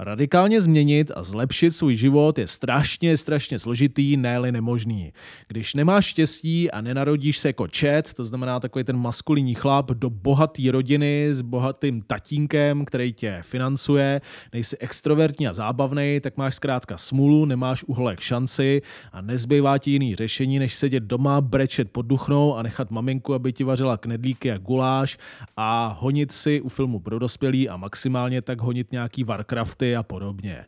Radikálně změnit a zlepšit svůj život je strašně, strašně složitý, ne nemožný. Když nemáš štěstí a nenarodíš se jako čet, to znamená takový ten maskulinní chlap do bohaté rodiny s bohatým tatínkem, který tě financuje, nejsi extrovertní a zábavný, tak máš zkrátka smůlu, nemáš uhlek šanci a nezbývá ti jiný řešení, než sedět doma, brečet pod duchnou a nechat maminku, aby ti vařila knedlíky a guláš a honit si u filmu pro dospělí a maximálně tak honit nějaký Warcrafty a podobně.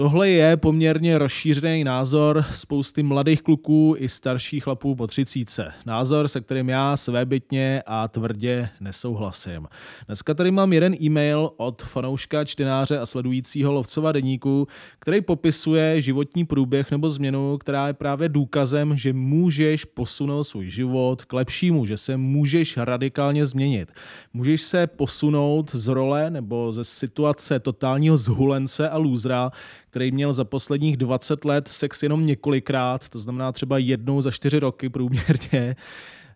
Tohle je poměrně rozšířený názor spousty mladých kluků i starších chlapů po třicíce. Názor, se kterým já svébytně a tvrdě nesouhlasím. Dneska tady mám jeden e-mail od fanouška, čtenáře a sledujícího lovcova deníku, který popisuje životní průběh nebo změnu, která je právě důkazem, že můžeš posunout svůj život k lepšímu, že se můžeš radikálně změnit. Můžeš se posunout z role nebo ze situace totálního zhulence a lůzra který měl za posledních 20 let sex jenom několikrát, to znamená třeba jednou za 4 roky průměrně,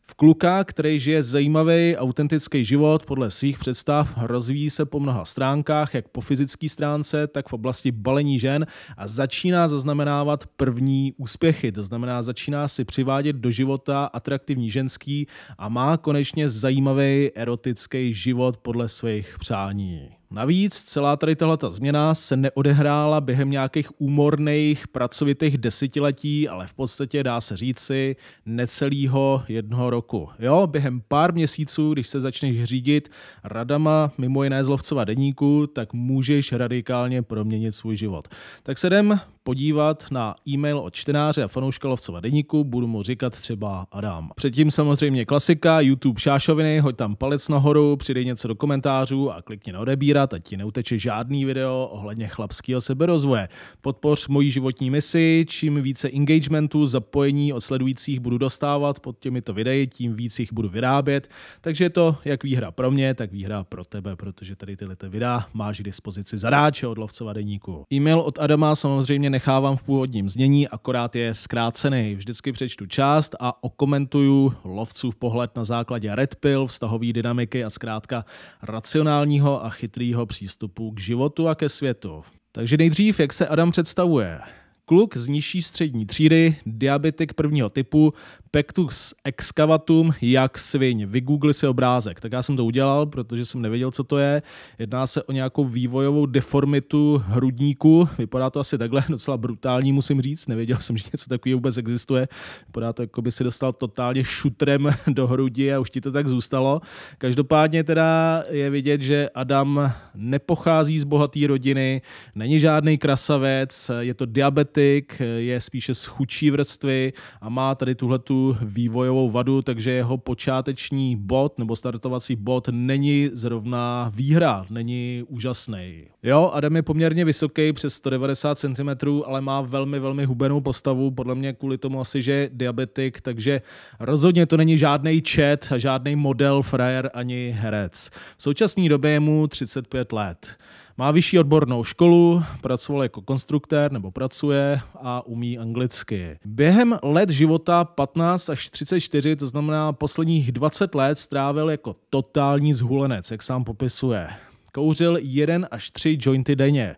v kluka, který žije zajímavý, autentický život podle svých představ, rozvíjí se po mnoha stránkách, jak po fyzické stránce, tak v oblasti balení žen a začíná zaznamenávat první úspěchy. To znamená, začíná si přivádět do života atraktivní ženský a má konečně zajímavý erotický život podle svých přání. Navíc celá tady tahle změna se neodehrála během nějakých úmorných pracovitých desetiletí, ale v podstatě dá se říci necelýho jednoho roku. Jo, během pár měsíců, když se začneš řídit radama mimo jiné zlovcova deníku, tak můžeš radikálně proměnit svůj život. Tak se jdem podívat na e-mail od čtenáře a fanouška Lovcova deníku, budu mu říkat třeba Adam. Předtím samozřejmě klasika, YouTube šášoviny, hoď tam palec nahoru, přidej něco do komentářů a klikni na odebírat, ať ti neuteče žádný video ohledně chlapského seberozvoje. Podpoř moji životní misi, čím více engagementu, zapojení od sledujících budu dostávat pod těmito videi, tím víc jich budu vyrábět. Takže je to jak výhra pro mě, tak výhra pro tebe, protože tady tyhle videa máš k dispozici zadáče od Lovcova deníku. E-mail od Adama samozřejmě nechávám v původním znění, akorát je zkrácený. Vždycky přečtu část a okomentuju lovcův pohled na základě red pill, vztahový dynamiky a zkrátka racionálního a chytrýho přístupu k životu a ke světu. Takže nejdřív, jak se Adam představuje. Kluk z nižší střední třídy, diabetik prvního typu, pectus excavatum, jak sviň. Vygoogli si obrázek. Tak já jsem to udělal, protože jsem nevěděl, co to je. Jedná se o nějakou vývojovou deformitu hrudníku. Vypadá to asi takhle, docela brutální musím říct. Nevěděl jsem, že něco takového vůbec existuje. Vypadá to, jako by si dostal totálně šutrem do hrudi a už ti to tak zůstalo. Každopádně teda je vidět, že Adam nepochází z bohaté rodiny, není žádný krasavec, je to diabet atletik, eh, je spíše z chudší vrstvy a má tady tuhle tu vývojovou vadu, takže jeho počáteční bod nebo startovací bod není zrovna výhra, není úžasný. Jo, Adam je poměrně vysoký, přes 190 cm, ale má velmi, velmi hubenou postavu, podle mě kvůli tomu asi, že je diabetik, takže rozhodně to není žádný čet a žádný model, frajer ani herec. V současné době je mu 35 let. Má vyšší odbornou školu, pracoval jako konstruktér nebo pracuje a umí anglicky. Během let života 15 až 34, to znamená posledních 20 let, strávil jako totální zhulenec, jak sám popisuje. Kouřil 1 až 3 jointy denně.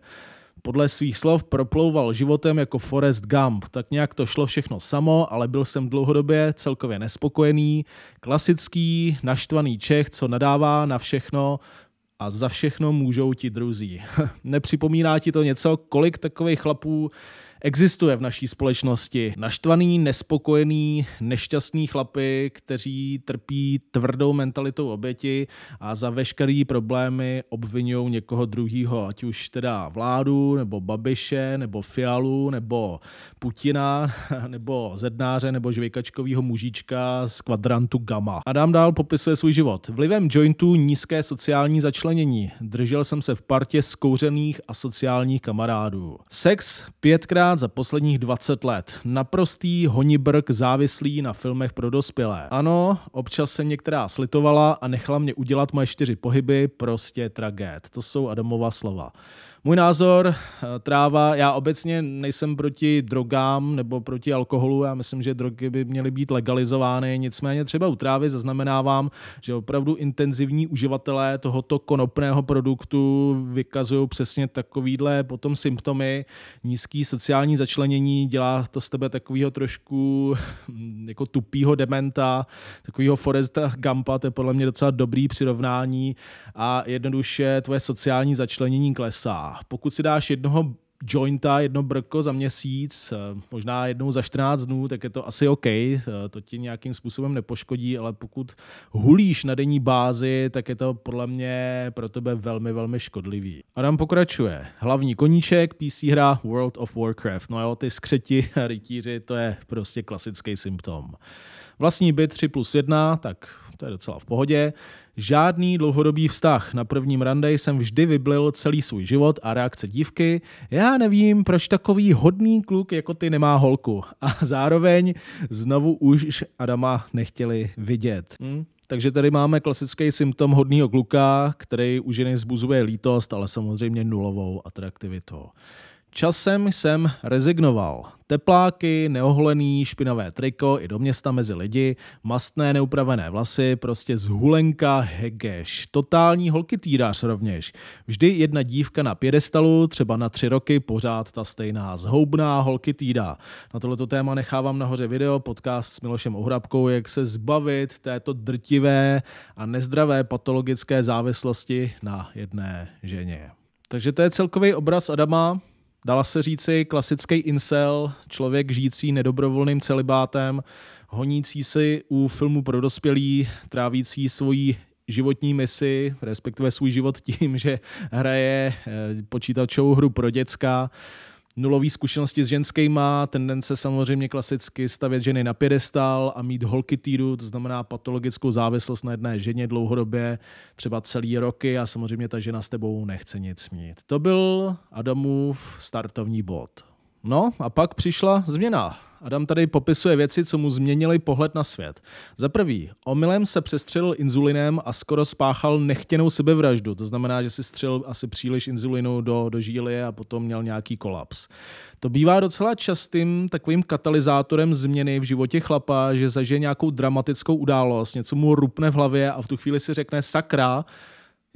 Podle svých slov proplouval životem jako Forrest Gump. Tak nějak to šlo všechno samo, ale byl jsem dlouhodobě celkově nespokojený. Klasický, naštvaný Čech, co nadává na všechno, a za všechno můžou ti druzí. Nepřipomíná ti to něco, kolik takových chlapů Existuje v naší společnosti naštvaný, nespokojený, nešťastný chlapy, kteří trpí tvrdou mentalitou oběti a za veškerý problémy obvinují někoho druhého, ať už teda vládu, nebo Babiše, nebo Fialu, nebo Putina, nebo Zednáře, nebo žvěkačkovýho mužička z kvadrantu Gamma. Adam dál popisuje svůj život. Vlivem jointu nízké sociální začlenění. Držel jsem se v partě zkouřených a sociálních kamarádů. Sex pětkrát třikrát za posledních 20 let. Naprostý honibrk závislý na filmech pro dospělé. Ano, občas se některá slitovala a nechala mě udělat moje čtyři pohyby, prostě tragéd. To jsou Adamova slova. Můj názor, eh, tráva, já obecně nejsem proti drogám nebo proti alkoholu, já myslím, že drogy by měly být legalizovány, nicméně třeba u trávy zaznamenávám, že opravdu intenzivní uživatelé tohoto konopného produktu vykazují přesně takovýhle potom symptomy, nízký sociální začlenění, dělá to z tebe takovýho trošku hm, jako tupýho dementa, takovýho Foresta Gampa, to je podle mě docela dobrý přirovnání a jednoduše tvoje sociální začlenění klesá pokud si dáš jednoho jointa, jedno brko za měsíc, eh, možná jednou za 14 dnů, tak je to asi OK, eh, to ti nějakým způsobem nepoškodí, ale pokud hulíš na denní bázi, tak je to podle mě pro tebe velmi, velmi škodlivý. Adam pokračuje. Hlavní koníček, PC hra World of Warcraft. No jo, ty skřeti, rytíři, to je prostě klasický symptom. Vlastní byt 3 plus 1, tak to je docela v pohodě. Žádný dlouhodobý vztah. Na prvním rande jsem vždy vyblil celý svůj život a reakce dívky. Já nevím, proč takový hodný kluk jako ty nemá holku. A zároveň znovu už Adama nechtěli vidět. Hm? Takže tady máme klasický symptom hodného kluka, který u ženy zbuzuje lítost, ale samozřejmě nulovou atraktivitu. Časem jsem rezignoval. Tepláky, neoholený, špinavé triko i do města mezi lidi, mastné neupravené vlasy, prostě zhulenka hegeš. Totální holky týrář rovněž. Vždy jedna dívka na pědestalu, třeba na tři roky, pořád ta stejná zhoubná holky týdá. Na tohleto téma nechávám nahoře video, podcast s Milošem Ohrabkou, jak se zbavit této drtivé a nezdravé patologické závislosti na jedné ženě. Takže to je celkový obraz Adama. Dala se říci klasický incel, člověk žijící nedobrovolným celibátem, honící si u filmu pro dospělí, trávící svoji životní misi, respektive svůj život tím, že hraje eh, počítačovou hru pro děcka, nulový zkušenosti s ženskýma, tendence samozřejmě klasicky stavět ženy na pědestal a mít holky týdu, to znamená patologickou závislost na jedné ženě dlouhodobě, třeba celý roky a samozřejmě ta žena s tebou nechce nic mít. To byl Adamův startovní bod. No a pak přišla změna. Adam tady popisuje věci, co mu změnily pohled na svět. Za prvý, omylem se přestřelil inzulinem a skoro spáchal nechtěnou sebevraždu. To znamená, že si střelil asi příliš inzulinu do, do žíly a potom měl nějaký kolaps. To bývá docela častým takovým katalyzátorem změny v životě chlapa, že zažije nějakou dramatickou událost, něco mu rupne v hlavě a v tu chvíli si řekne sakra,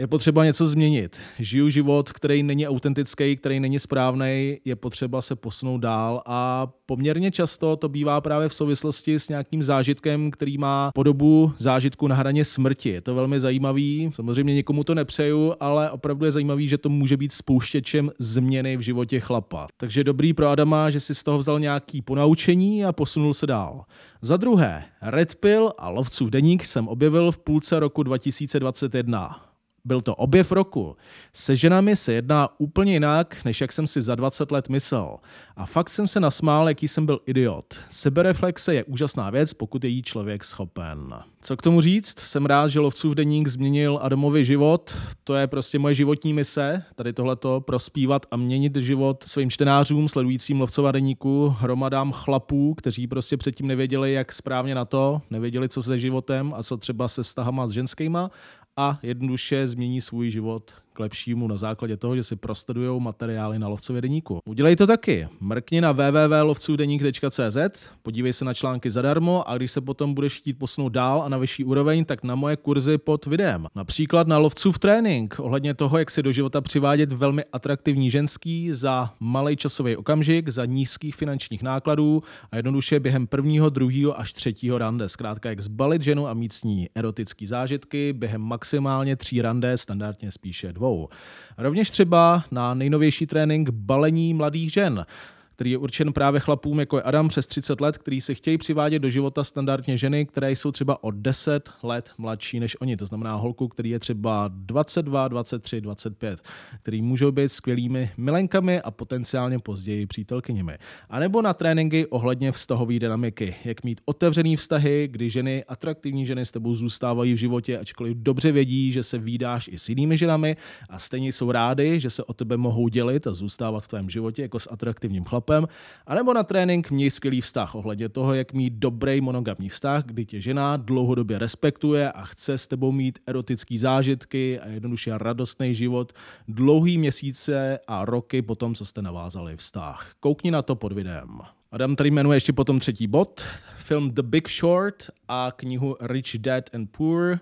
je potřeba něco změnit. Žiju život, který není autentický, který není správný, je potřeba se posunout dál a poměrně často to bývá právě v souvislosti s nějakým zážitkem, který má podobu zážitku na hraně smrti. Je to velmi zajímavý, samozřejmě nikomu to nepřeju, ale opravdu je zajímavý, že to může být spouštěčem změny v životě chlapa. Takže dobrý pro Adama, že si z toho vzal nějaký ponaučení a posunul se dál. Za druhé, Red Pill a Lovců deník jsem objevil v půlce roku 2021. Byl to objev roku. Se ženami se jedná úplně jinak, než jak jsem si za 20 let myslel. A fakt jsem se nasmál, jaký jsem byl idiot. Sebereflexe je úžasná věc, pokud je jí člověk schopen. Co k tomu říct? Jsem rád, že Lovcův deník změnil Adamovi život. To je prostě moje životní mise, tady tohleto prospívat a měnit život svým čtenářům, sledujícím Lovcova deníku, hromadám chlapů, kteří prostě předtím nevěděli, jak správně na to, nevěděli, co se životem a co třeba se vztahama s ženskýma a jednoduše změní svůj život k lepšímu na základě toho, že si prostudují materiály na lovcově deníku. Udělej to taky. Mrkni na www.lovcovdeník.cz, podívej se na články zadarmo a když se potom budeš chtít posunout dál a na vyšší úroveň, tak na moje kurzy pod videem. Například na lovců v trénink, ohledně toho, jak si do života přivádět velmi atraktivní ženský za malý časový okamžik, za nízkých finančních nákladů a jednoduše během prvního, druhého až třetího rande. Zkrátka, jak zbalit ženu a mít s ní erotické zážitky během maximálně tří rande, standardně spíše dvou Rovněž třeba na nejnovější trénink balení mladých žen který je určen právě chlapům, jako je Adam přes 30 let, který se chtějí přivádět do života standardně ženy, které jsou třeba o 10 let mladší než oni. To znamená holku, který je třeba 22, 23, 25, který můžou být skvělými milenkami a potenciálně později přítelkyněmi. A nebo na tréninky ohledně vztahové dynamiky. Jak mít otevřený vztahy, kdy ženy, atraktivní ženy s tebou zůstávají v životě, ačkoliv dobře vědí, že se výdáš i s jinými ženami a stejně jsou rády, že se o tebe mohou dělit a zůstávat v tvém životě jako s atraktivním chlapem chlapem, anebo na trénink měj skvělý vztah ohledně toho, jak mít dobrý monogamní vztah, kdy tě žena dlouhodobě respektuje a chce s tebou mít erotické zážitky a jednoduše radostný život dlouhý měsíce a roky potom co jste navázali vztah. Koukni na to pod videem. Adam tady jmenuje ještě potom třetí bod, film The Big Short a knihu Rich, Dead and Poor,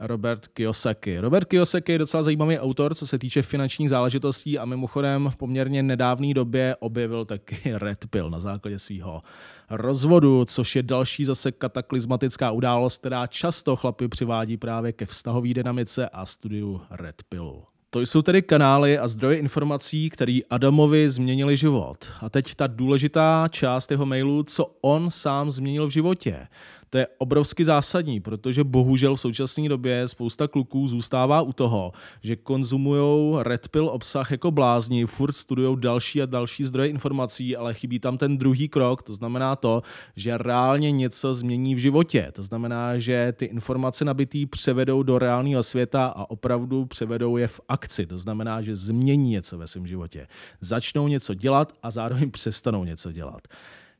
Robert Kiyosaki. Robert Kiyosaki je docela zajímavý autor, co se týče finančních záležitostí a mimochodem v poměrně nedávné době objevil taky Red Pill na základě svého rozvodu, což je další zase kataklizmatická událost, která často chlapy přivádí právě ke vztahové dynamice a studiu Red Pillu. To jsou tedy kanály a zdroje informací, které Adamovi změnili život. A teď ta důležitá část jeho mailu, co on sám změnil v životě. To je obrovsky zásadní, protože bohužel v současné době spousta kluků zůstává u toho, že konzumují red pill obsah jako blázni, furt studují další a další zdroje informací, ale chybí tam ten druhý krok, to znamená to, že reálně něco změní v životě. To znamená, že ty informace nabitý převedou do reálného světa a opravdu převedou je v akci. To znamená, že změní něco ve svém životě. Začnou něco dělat a zároveň přestanou něco dělat.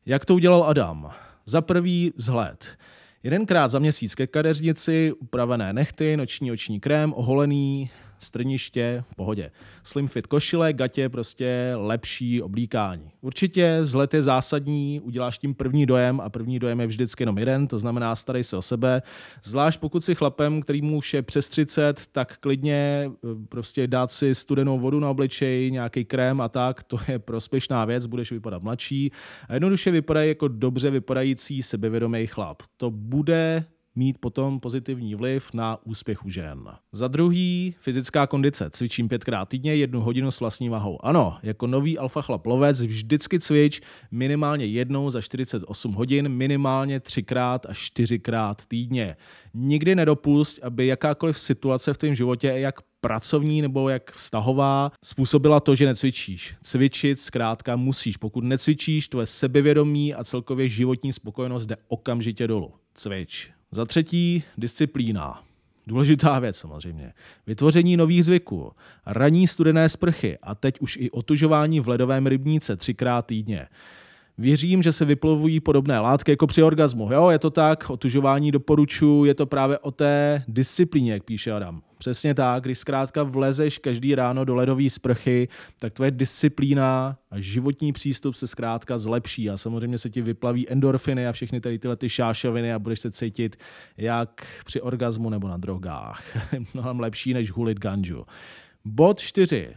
Jak to udělal Adam? Za prvý vzhled. Jedenkrát za měsíc ke kadeřnici, upravené nechty, noční oční krém, oholený, strniště, pohodě. Slim fit košile, gatě, prostě lepší oblíkání. Určitě vzhled je zásadní, uděláš tím první dojem a první dojem je vždycky jenom jeden, to znamená starej se o sebe. Zvlášť pokud si chlapem, který mu už je přes 30, tak klidně eh, prostě dát si studenou vodu na obličej, nějaký krém a tak, to je prospěšná věc, budeš vypadat mladší. A jednoduše vypadají jako dobře vypadající sebevědomý chlap. To bude mít potom pozitivní vliv na u žen. Za druhý, fyzická kondice. Cvičím pětkrát týdně, jednu hodinu s vlastní vahou. Ano, jako nový alfa chlap lovec vždycky cvič minimálně jednou za 48 hodin, minimálně třikrát a čtyřikrát týdně. Nikdy nedopust, aby jakákoliv situace v tvém životě, jak pracovní nebo jak vztahová, způsobila to, že necvičíš. Cvičit zkrátka musíš. Pokud necvičíš, tvoje sebevědomí a celkově životní spokojenost jde okamžitě dolů. Cvič. Za třetí, disciplína. Důležitá věc samozřejmě. Vytvoření nových zvyků, raní studené sprchy a teď už i otužování v ledovém rybníce třikrát týdně. Věřím, že se vyplovují podobné látky jako při orgazmu. Jo, je to tak, otužování doporučuji, je to právě o té disciplíně, jak píše Adam. Přesně tak, když zkrátka vlezeš každý ráno do ledové sprchy, tak tvoje disciplína a životní přístup se zkrátka zlepší a samozřejmě se ti vyplaví endorfiny a všechny tady tyhle ty šášoviny a budeš se cítit jak při orgazmu nebo na drogách. Mnohem lepší než hulit ganžu. Bod 4.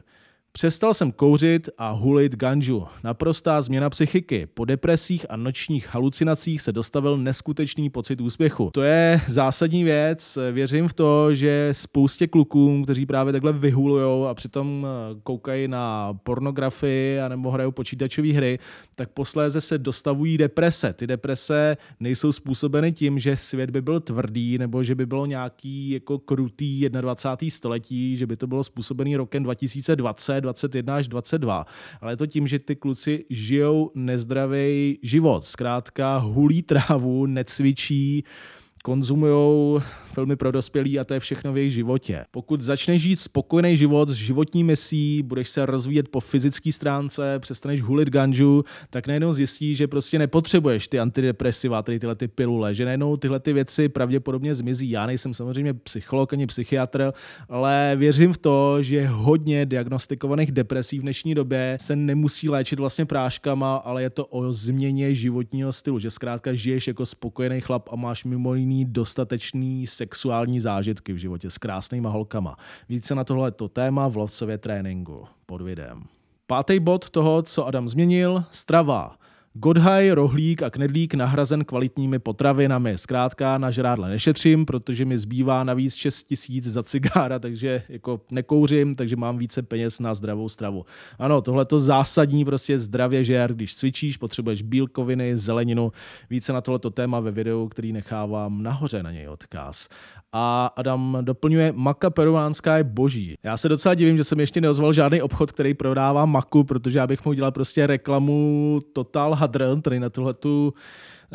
Přestal jsem kouřit a hulit ganžu. Naprostá změna psychiky. Po depresích a nočních halucinacích se dostavil neskutečný pocit úspěchu. To je zásadní věc. Věřím v to, že spoustě klukům, kteří právě takhle vyhulujou a přitom eh, koukají na pornografii a nebo hrajou počítačové hry, tak posléze se dostavují deprese. Ty deprese nejsou způsobeny tím, že svět by byl tvrdý nebo že by bylo nějaký jako krutý 21. století, že by to bylo způsobený rokem 2020 21 až 22, ale je to tím, že ty kluci žijou nezdravý život. Zkrátka hulí trávu, necvičí, konzumují filmy pro dospělí a to je všechno v jejich životě. Pokud začneš žít spokojený život s životní misí, budeš se rozvíjet po fyzické stránce, přestaneš hulit ganžu, tak najednou zjistíš, že prostě nepotřebuješ ty antidepresiva, tedy tyhle ty pilule, že najednou tyhle ty věci pravděpodobně zmizí. Já nejsem samozřejmě psycholog ani psychiatr, ale věřím v to, že hodně diagnostikovaných depresí v dnešní době se nemusí léčit vlastně práškama, ale je to o změně životního stylu, že zkrátka žiješ jako spokojený chlap a máš mimo jiný mít dostatečný sexuální zážitky v životě s krásnýma holkama. Více na tohleto téma v lovcově tréninku pod videem. Pátý bod toho, co Adam změnil, strava. Godhaj, rohlík a knedlík nahrazen kvalitními potravinami. Zkrátka na žrádle nešetřím, protože mi zbývá navíc 6 tisíc za cigára, takže jako nekouřím, takže mám více peněz na zdravou stravu. Ano, tohle to zásadní prostě zdravě žer, když cvičíš, potřebuješ bílkoviny, zeleninu. Více na tohleto téma ve videu, který nechávám nahoře na něj odkaz. A Adam doplňuje, maka peruánská je boží. Já se docela divím, že jsem ještě neozval žádný obchod, který prodává maku, protože já bych mohl dělat prostě reklamu Total hadr, který na tuhle tu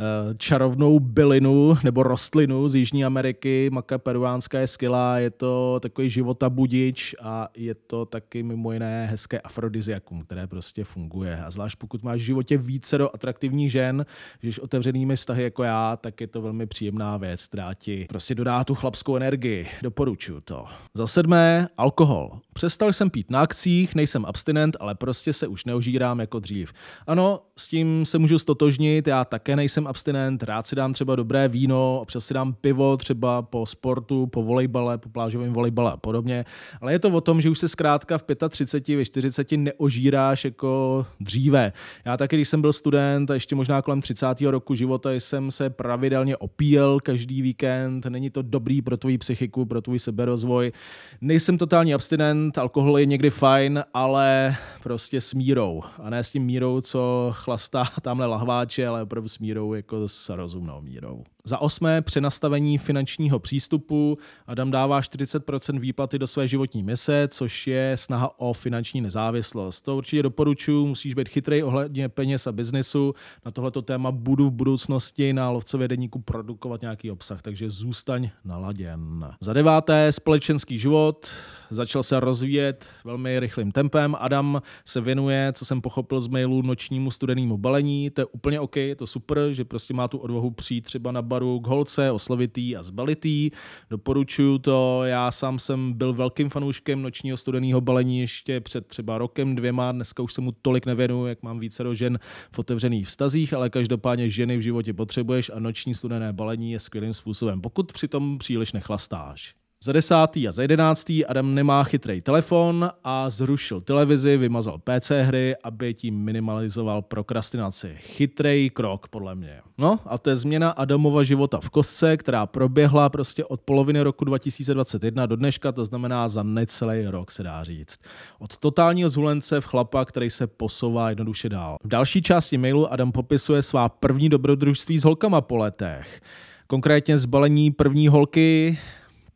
Eh, čarovnou bylinu nebo rostlinu z Jižní Ameriky. Maka peruánská je skvělá, je to takový života budič a je to taky mimo jiné hezké afrodiziakum, které prostě funguje. A zvlášť pokud máš v životě více do atraktivních žen, když otevřenými vztahy jako já, tak je to velmi příjemná věc, která ti prostě dodá tu chlapskou energii. Doporučuju to. Za sedmé, alkohol. Přestal jsem pít na akcích, nejsem abstinent, ale prostě se už neožírám jako dřív. Ano, s tím se můžu stotožnit, já také nejsem abstinent, rád si dám třeba dobré víno, občas si dám pivo třeba po sportu, po volejbale, po plážovém volejbale a podobně. Ale je to o tom, že už se zkrátka v 35, ve 40 neožíráš jako dříve. Já taky, když jsem byl student a ještě možná kolem 30. roku života jsem se pravidelně opíjel každý víkend. Není to dobrý pro tvoji psychiku, pro tvůj seberozvoj. Nejsem totální abstinent, alkohol je někdy fajn, ale prostě s mírou. A ne s tím mírou, co chlastá tamhle lahváče, ale opravdu s mírou, jako s rozumnou mírou. Za osmé přenastavení finančního přístupu. Adam dává 40% výplaty do své životní mise, což je snaha o finanční nezávislost. To určitě doporučuji, musíš být chytrý ohledně peněz a biznesu. Na tohleto téma budu v budoucnosti na lovcově deníku produkovat nějaký obsah, takže zůstaň naladěn. Za deváté společenský život. Začal se rozvíjet velmi rychlým tempem. Adam se věnuje, co jsem pochopil z mailu, nočnímu studenému balení. To je úplně OK, je to super, že prostě má tu odvahu přijít třeba na bar k Gholce, oslovitý a zbalitý. Doporučuju to, já sám jsem byl velkým fanouškem nočního studeného balení ještě před třeba rokem, dvěma, dneska už se mu tolik nevěnuju, jak mám více do žen v otevřených vztazích, ale každopádně ženy v životě potřebuješ a noční studené balení je skvělým způsobem, pokud přitom příliš nechlastáš. Za desátý a za jedenáctý Adam nemá chytrý telefon a zrušil televizi, vymazal PC hry, aby tím minimalizoval prokrastinaci. Chytrý krok, podle mě. No a to je změna Adamova života v kostce, která proběhla prostě od poloviny roku 2021 do dneška, to znamená za necelý rok, se dá říct. Od totálního zhulence v chlapa, který se posouvá jednoduše dál. V další části mailu Adam popisuje svá první dobrodružství s holkama po letech. Konkrétně zbalení první holky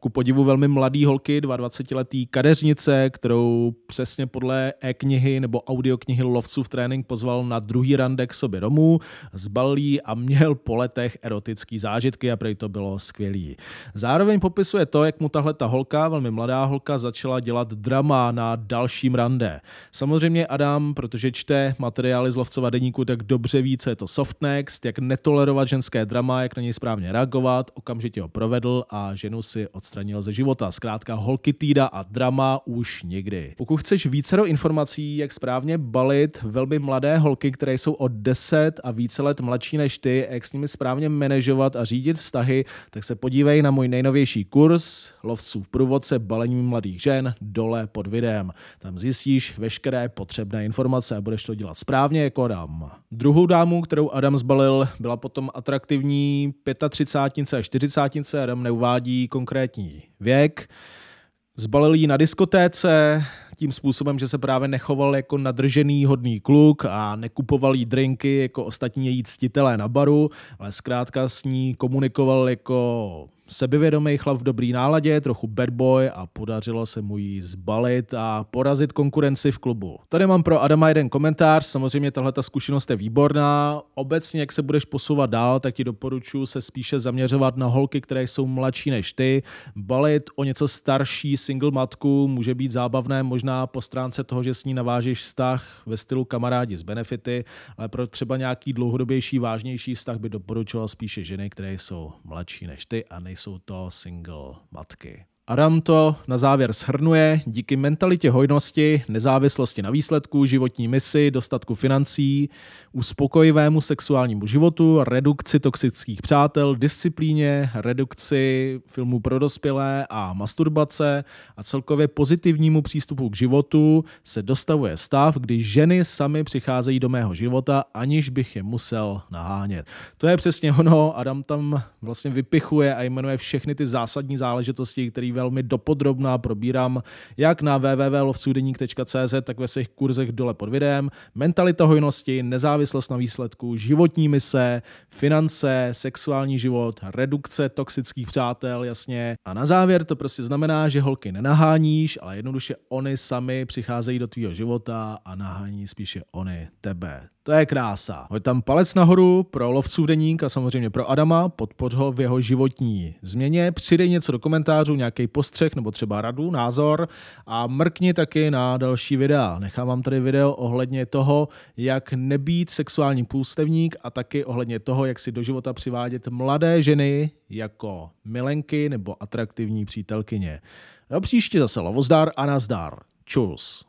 ku podivu velmi mladý holky, 22-letý kadeřnice, kterou přesně podle e-knihy nebo audioknihy Lovců v trénink pozval na druhý rande k sobě domů, zbalil a měl po letech erotický zážitky a prej to bylo skvělý. Zároveň popisuje to, jak mu tahle ta holka, velmi mladá holka, začala dělat drama na dalším rande. Samozřejmě Adam, protože čte materiály z Lovcova deníku, tak dobře ví, co je to softnext, jak netolerovat ženské drama, jak na něj správně reagovat, okamžitě ho provedl a ženu si od odstranil ze života. Zkrátka holky týda a drama už nikdy. Pokud chceš vícero informací, jak správně balit velmi mladé holky, které jsou o 10 a více let mladší než ty, jak s nimi správně manažovat a řídit vztahy, tak se podívej na můj nejnovější kurz Lovců v průvodce balení mladých žen dole pod videem. Tam zjistíš veškeré potřebné informace a budeš to dělat správně jako Adam. Druhou dámu, kterou Adam zbalil, byla potom atraktivní 35 a 40. Adam neuvádí konkrétní pubertní věk, zbalil ji na diskotéce, tím způsobem, že se právě nechoval jako nadržený hodný kluk a nekupoval jí drinky jako ostatní její ctitelé na baru, ale zkrátka s ní komunikoval jako sebevědomý chlap v dobrý náladě, trochu bad boy a podařilo se mu ji zbalit a porazit konkurenci v klubu. Tady mám pro Adama jeden komentář, samozřejmě tahle ta zkušenost je výborná. Obecně, jak se budeš posouvat dál, tak ti doporučuji se spíše zaměřovat na holky, které jsou mladší než ty. Balit o něco starší single matku může být zábavné možná po stránce toho, že s ní navážeš vztah ve stylu kamarádi z benefity, ale pro třeba nějaký dlouhodobější, vážnější vztah by doporučoval spíše ženy, které jsou mladší než ty a nejsou jsou to single matky. Adam to na závěr shrnuje, díky mentalitě hojnosti, nezávislosti na výsledku, životní misi, dostatku financí, uspokojivému sexuálnímu životu, redukci toxických přátel, disciplíně, redukci filmů pro dospělé a masturbace a celkově pozitivnímu přístupu k životu se dostavuje stav, kdy ženy sami přicházejí do mého života, aniž bych je musel nahánět. To je přesně ono, Adam tam vlastně vypichuje a jmenuje všechny ty zásadní záležitosti, které velmi dopodrobná probírám jak na www.lovcudeník.cz, tak ve svých kurzech dole pod videem. Mentalita hojnosti, nezávislost na výsledku, životní mise, finance, sexuální život, redukce toxických přátel, jasně. A na závěr to prostě znamená, že holky nenaháníš, ale jednoduše oni sami přicházejí do tvýho života a nahání spíše oni tebe. To je krása. Hoď tam palec nahoru pro lovců deník a samozřejmě pro Adama, podpoř ho v jeho životní změně, přidej něco do komentářů, nějaký postřeh nebo třeba radu, názor a mrkni taky na další videa. Nechám vám tady video ohledně toho, jak nebýt sexuální půstevník a taky ohledně toho, jak si do života přivádět mladé ženy jako milenky nebo atraktivní přítelkyně. Do no, příště zase lovozdar a nazdar. Čus.